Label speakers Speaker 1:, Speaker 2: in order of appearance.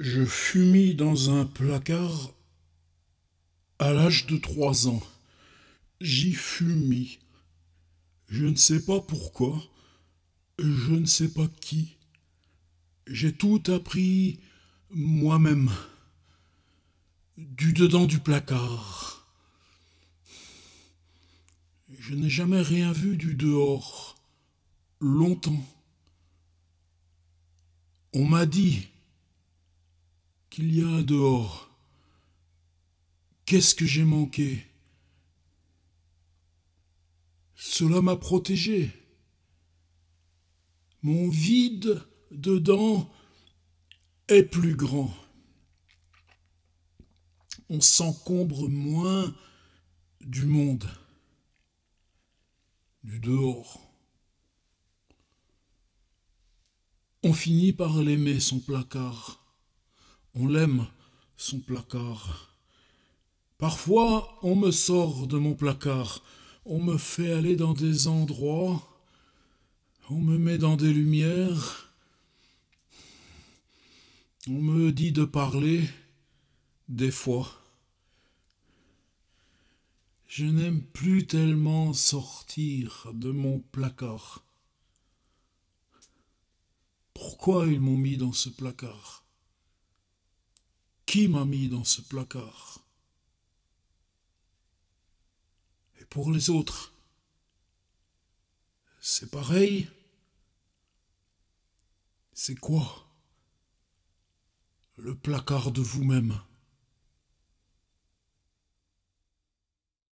Speaker 1: Je fus mis dans un placard à l'âge de trois ans. J'y fus mis. Je ne sais pas pourquoi, je ne sais pas qui. J'ai tout appris moi-même, du dedans du placard. Je n'ai jamais rien vu du dehors, longtemps. On m'a dit, qu'il y a dehors Qu'est-ce que j'ai manqué Cela m'a protégé. Mon vide dedans est plus grand. On s'encombre moins du monde, du dehors. On finit par l'aimer, son placard on l'aime, son placard. Parfois, on me sort de mon placard, on me fait aller dans des endroits, on me met dans des lumières, on me dit de parler, des fois. Je n'aime plus tellement sortir de mon placard. Pourquoi ils m'ont mis dans ce placard qui m'a mis dans ce placard Et pour les autres, c'est pareil C'est quoi le placard de vous-même